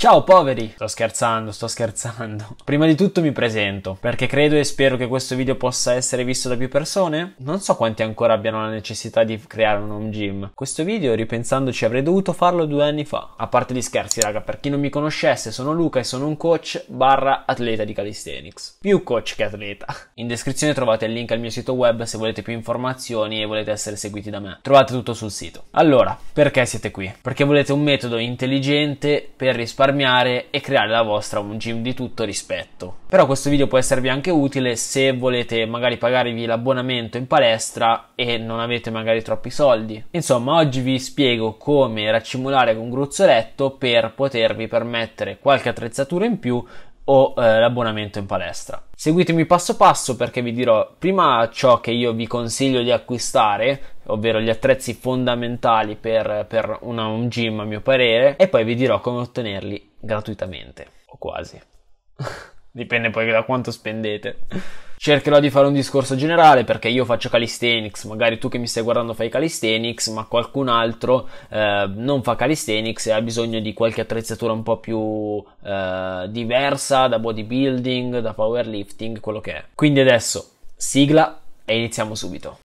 Ciao poveri! Sto scherzando, sto scherzando. Prima di tutto mi presento, perché credo e spero che questo video possa essere visto da più persone. Non so quanti ancora abbiano la necessità di creare un home gym. Questo video, ripensandoci, avrei dovuto farlo due anni fa. A parte gli scherzi, raga, per chi non mi conoscesse, sono Luca e sono un coach barra atleta di calisthenics. Più coach che atleta. In descrizione trovate il link al mio sito web se volete più informazioni e volete essere seguiti da me. Trovate tutto sul sito. Allora, perché siete qui? Perché volete un metodo intelligente per risparmiare risparmiare e creare la vostra un gym di tutto rispetto. Però questo video può esservi anche utile se volete magari pagarvi l'abbonamento in palestra e non avete magari troppi soldi. Insomma, oggi vi spiego come raccimolare con gruzzoletto per potervi permettere qualche attrezzatura in più o eh, l'abbonamento in palestra. Seguitemi passo passo perché vi dirò prima ciò che io vi consiglio di acquistare ovvero gli attrezzi fondamentali per, per una, un gym a mio parere, e poi vi dirò come ottenerli gratuitamente, o quasi. Dipende poi da quanto spendete. Cercherò di fare un discorso generale perché io faccio calisthenics, magari tu che mi stai guardando fai calisthenics, ma qualcun altro eh, non fa calisthenics e ha bisogno di qualche attrezzatura un po' più eh, diversa da bodybuilding, da powerlifting, quello che è. Quindi adesso sigla e iniziamo subito.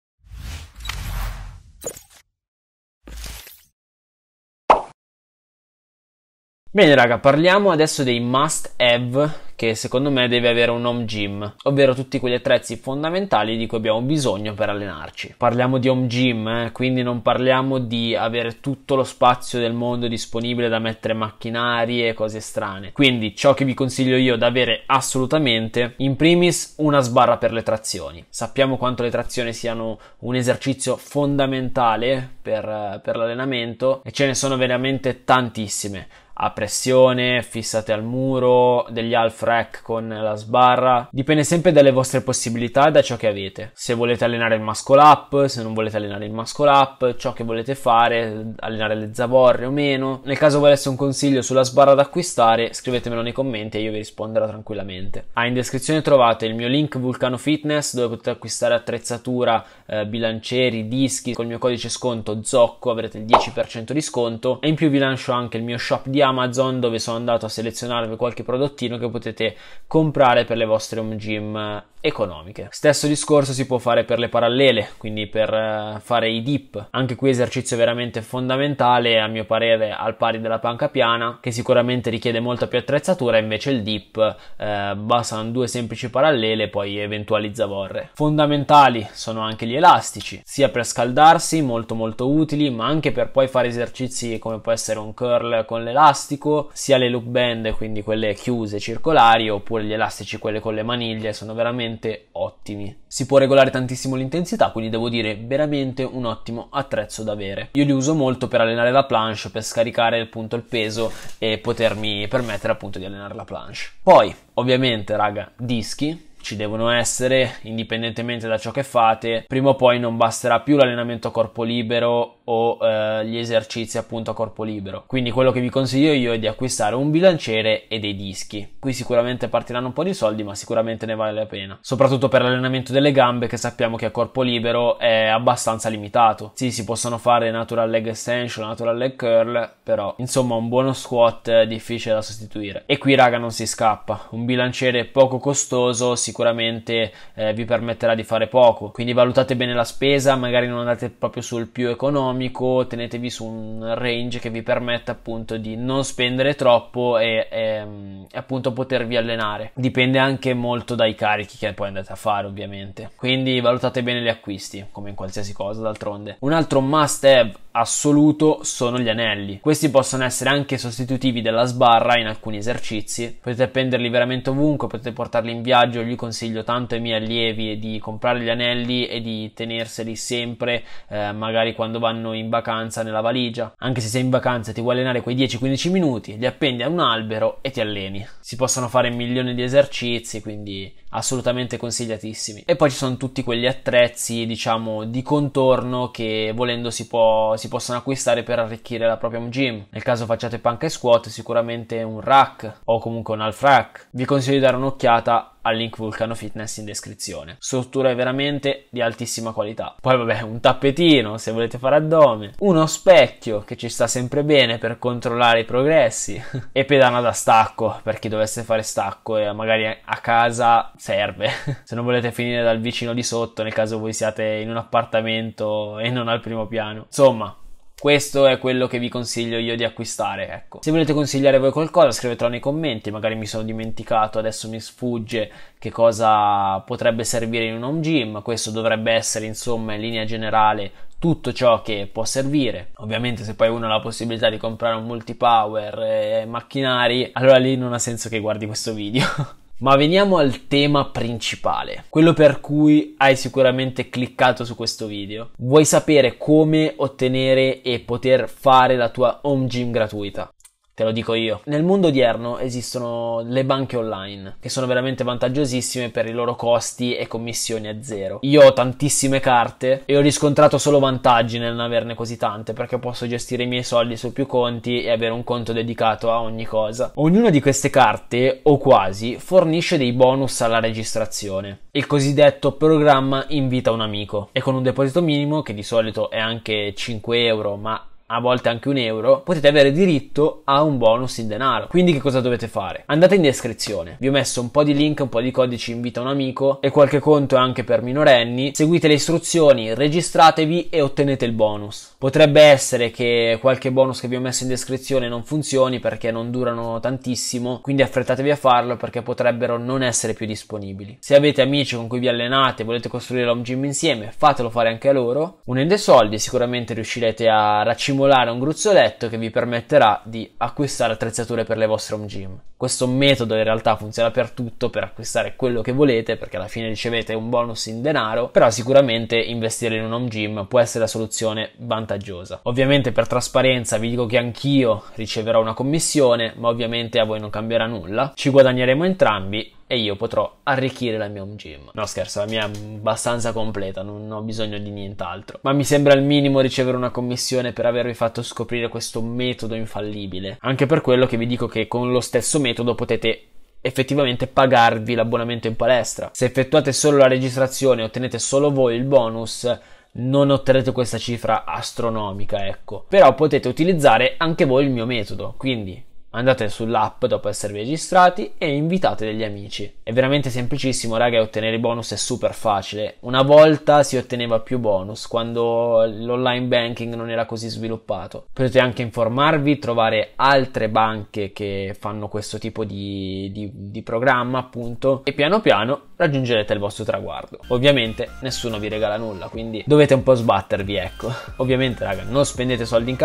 Bene raga, parliamo adesso dei must have che secondo me deve avere un home gym, ovvero tutti quegli attrezzi fondamentali di cui abbiamo bisogno per allenarci. Parliamo di home gym, eh, quindi non parliamo di avere tutto lo spazio del mondo disponibile da mettere macchinari e cose strane. Quindi ciò che vi consiglio io da avere assolutamente, in primis una sbarra per le trazioni. Sappiamo quanto le trazioni siano un esercizio fondamentale per, eh, per l'allenamento e ce ne sono veramente tantissime a pressione, fissate al muro, degli half rack con la sbarra. Dipende sempre dalle vostre possibilità e da ciò che avete. Se volete allenare il muscle up, se non volete allenare il muscle up, ciò che volete fare, allenare le zavorre o meno. Nel caso volesse un consiglio sulla sbarra da acquistare, scrivetemelo nei commenti e io vi risponderò tranquillamente. Ah, in descrizione trovate il mio link Vulcano Fitness dove potete acquistare attrezzatura, eh, bilancieri, dischi. Col mio codice sconto ZOCCO avrete il 10% di sconto e in più vi lancio anche il mio shop di Amazon Amazon dove sono andato a selezionarvi qualche prodottino che potete comprare per le vostre home gym economiche. Stesso discorso si può fare per le parallele, quindi per eh, fare i dip. Anche qui esercizio veramente fondamentale, a mio parere, al pari della panca piana, che sicuramente richiede molta più attrezzatura, invece il dip eh, basta due semplici parallele e poi eventuali zavorre. Fondamentali sono anche gli elastici, sia per scaldarsi, molto molto utili, ma anche per poi fare esercizi come può essere un curl con l'elastico, sia le loop band, quindi quelle chiuse circolari, oppure gli elastici, quelle con le maniglie, sono veramente veramente ottimi. Si può regolare tantissimo l'intensità, quindi devo dire veramente un ottimo attrezzo da avere. Io li uso molto per allenare la planche, per scaricare appunto il peso e potermi permettere appunto di allenare la planche. Poi, ovviamente, raga, dischi ci devono essere indipendentemente da ciò che fate. Prima o poi non basterà più l'allenamento a corpo libero o eh, gli esercizi appunto a corpo libero. Quindi quello che vi consiglio io è di acquistare un bilanciere e dei dischi. Qui sicuramente partiranno un po' di soldi, ma sicuramente ne vale la pena. Soprattutto per l'allenamento delle gambe, che sappiamo che a corpo libero è abbastanza limitato. Sì, si possono fare natural leg extension, natural leg curl, però insomma un buono squat è difficile da sostituire. E qui raga non si scappa. Un bilanciere poco costoso sicuramente eh, vi permetterà di fare poco. Quindi valutate bene la spesa, magari non andate proprio sul più economico economico, tenetevi su un range che vi permetta appunto di non spendere troppo e, ehm, e appunto potervi allenare. Dipende anche molto dai carichi che poi andate a fare, ovviamente. Quindi valutate bene gli acquisti, come in qualsiasi cosa d'altronde. Un altro must have assoluto sono gli anelli. Questi possono essere anche sostitutivi della sbarra in alcuni esercizi. Potete appenderli veramente ovunque, potete portarli in viaggio. Io consiglio tanto ai miei allievi di comprare gli anelli e di tenerseli sempre, eh, magari quando vanno stanno in vacanza nella valigia. Anche se sei in vacanza ti vuoi allenare quei 10-15 minuti, li appendi a un albero e ti alleni. Si possono fare milioni di esercizi, quindi assolutamente consigliatissimi. E poi ci sono tutti quegli attrezzi, diciamo, di contorno che volendo si, può, si possono acquistare per arricchire la propria gym. Nel caso facciate panca e squat, sicuramente un rack o comunque un half rack. Vi consiglio di dare un'occhiata al link Vulcano Fitness in descrizione. Strutture veramente di altissima qualità. Poi vabbè, un tappetino se volete fare addome, uno specchio che ci sta sempre bene per controllare i progressi e pedana da stacco per chi dovesse fare stacco e magari a casa serve. se non volete finire dal vicino di sotto nel caso voi siate in un appartamento e non al primo piano. Insomma, questo è quello che vi consiglio io di acquistare, ecco. Se volete consigliare voi qualcosa, scrivetelo nei commenti, magari mi sono dimenticato, adesso mi sfugge che cosa potrebbe servire in un home gym, questo dovrebbe essere insomma in linea generale tutto ciò che può servire. Ovviamente se poi uno ha la possibilità di comprare un multipower e macchinari, allora lì non ha senso che guardi questo video. Ma veniamo al tema principale, quello per cui hai sicuramente cliccato su questo video. Vuoi sapere come ottenere e poter fare la tua home gym gratuita? Te lo dico io. Nel mondo odierno esistono le banche online, che sono veramente vantaggiosissime per i loro costi e commissioni a zero. Io ho tantissime carte e ho riscontrato solo vantaggi nel non averne così tante, perché posso gestire i miei soldi su più conti e avere un conto dedicato a ogni cosa. Ognuna di queste carte, o quasi, fornisce dei bonus alla registrazione. Il cosiddetto programma invita un amico e con un deposito minimo, che di solito è anche 5 euro, ma a volte anche un euro, potete avere diritto a un bonus in denaro. Quindi che cosa dovete fare? Andate in descrizione, vi ho messo un po' di link, un po' di codici invita un amico e qualche conto anche per minorenni, seguite le istruzioni, registratevi e ottenete il bonus. Potrebbe essere che qualche bonus che vi ho messo in descrizione non funzioni perché non durano tantissimo, quindi affrettatevi a farlo perché potrebbero non essere più disponibili. Se avete amici con cui vi allenate e volete costruire l'home gym insieme, fatelo fare anche a loro. Unendo i soldi sicuramente riuscirete a raccimolare simulare un gruzzoletto che vi permetterà di acquistare attrezzature per le vostre home gym. Questo metodo in realtà funziona per tutto, per acquistare quello che volete, perché alla fine ricevete un bonus in denaro, però sicuramente investire in un home gym può essere la soluzione vantaggiosa. Ovviamente per trasparenza vi dico che anch'io riceverò una commissione, ma ovviamente a voi non cambierà nulla. Ci guadagneremo entrambi e io potrò arricchire la mia home gym. No scherzo, la mia è abbastanza completa, non ho bisogno di nient'altro. Ma mi sembra al minimo ricevere una commissione per avervi fatto scoprire questo metodo infallibile. Anche per quello che vi dico che con lo stesso metodo potete effettivamente pagarvi l'abbonamento in palestra. Se effettuate solo la registrazione e ottenete solo voi il bonus, non otterrete questa cifra astronomica, ecco. Però potete utilizzare anche voi il mio metodo, quindi andate sull'app dopo esservi registrati e invitate degli amici. È veramente semplicissimo, raga, e ottenere i bonus è super facile. Una volta si otteneva più bonus quando l'online banking non era così sviluppato. Potete anche informarvi, trovare altre banche che fanno questo tipo di, di, di programma, appunto, e piano piano raggiungerete il vostro traguardo. Ovviamente nessuno vi regala nulla, quindi dovete un po' sbattervi, ecco. Ovviamente, raga, non spendete soldi in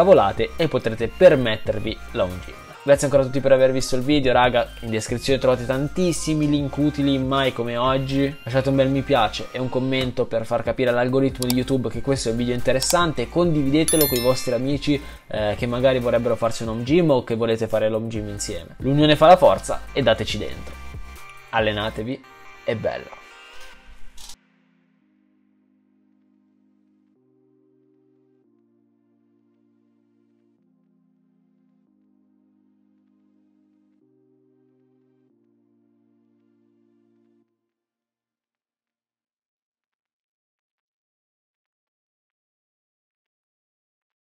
e potrete permettervi l'on-gym. Grazie ancora a tutti per aver visto il video, raga. In descrizione trovate tantissimi link utili, mai come oggi. Lasciate un bel mi piace e un commento per far capire all'algoritmo di YouTube che questo è un video interessante. Condividetelo con i vostri amici eh, che magari vorrebbero farsi un home gym o che volete fare l'home gym insieme. L'unione fa la forza e dateci dentro. Allenatevi, è bello.